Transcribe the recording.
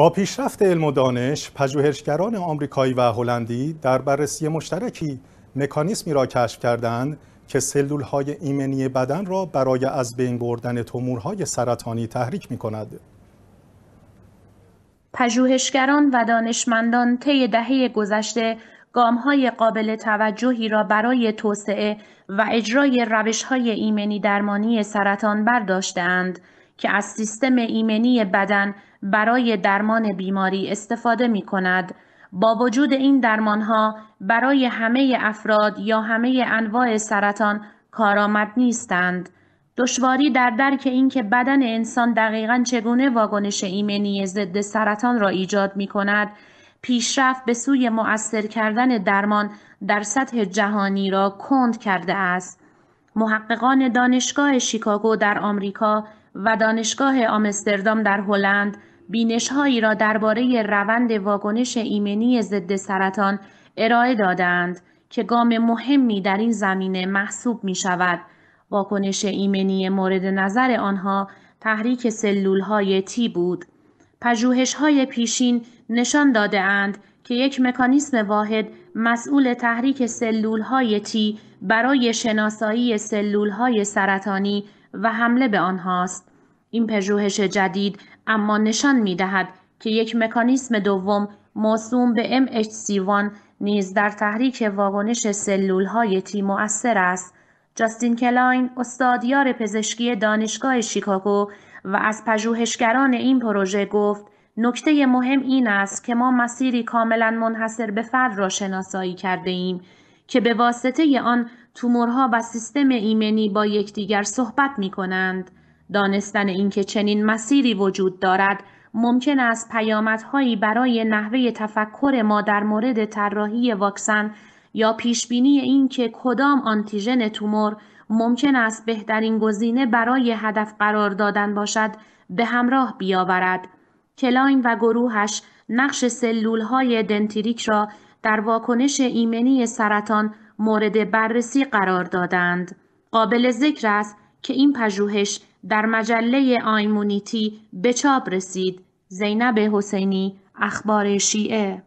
با پیشرفت علم و دانش، پژوهشگران آمریکایی و هلندی در بررسی مشترکی مکانیسمی را کشف کردند که سلولهای های ایمنی بدن را برای از بین بردن تومورهای سرطانی تحریک می کند. پژوهشگران و دانشمندان طی دهه گذشته گامهای قابل توجهی را برای توسعه و اجرای های ایمنی درمانی سرطان برداشتند، که از سیستم ایمنی بدن برای درمان بیماری استفاده می کند با وجود این درمان ها برای همه افراد یا همه انواع سرطان کارآمد نیستند دشواری در درک اینکه بدن انسان دقیقا چگونه واگنش ایمنی ضد سرطان را ایجاد می کند پیشرفت به سوی مؤثر کردن درمان در سطح جهانی را کند کرده است محققان دانشگاه شیکاگو در آمریکا و دانشگاه آمستردام در هلند بینشهایی را درباره روند واکنش ایمنی ضد سرطان ارائه دادند که گام مهمی در این زمینه محسوب می شود. واکنش ایمنی مورد نظر آنها تحریک سلول های تی بود. پژوهش های پیشین نشان داده اند که یک مکانیسم واحد مسئول تحریک سلول های تی برای شناسایی سلول های سرطانی و حمله به آنهاست این پژوهش جدید اما نشان می دهد که یک مکانیسم دوم موسوم به MHC1 نیز در تحریک واگنش سلول های تی مؤثر است. جاستین کلاین استادیار پزشکی دانشگاه شیکاگو و از پژوهشگران این پروژه گفت نکته مهم این است که ما مسیری کاملا منحصر به فرد را شناسایی کرده ایم که به واسطه آن تومورها و سیستم ایمنی با یکدیگر صحبت می کنند. دانستن اینکه چنین مسیری وجود دارد ممکن است پیامدهایی برای نحوه تفکر ما در مورد طراحی واکسن یا پیشبینی اینکه کدام آنتیژن تومور ممکن است بهترین گزینه برای هدف قرار دادن باشد به همراه بیاورد. کلاین و گروهش نقش سلولهای دنتیریک را در واکنش ایمنی سرطان مورد بررسی قرار دادند. قابل ذکر است که این پژوهش در مجله آیمونیتی به چاپ رسید. زینب حسینی، اخبار شیعه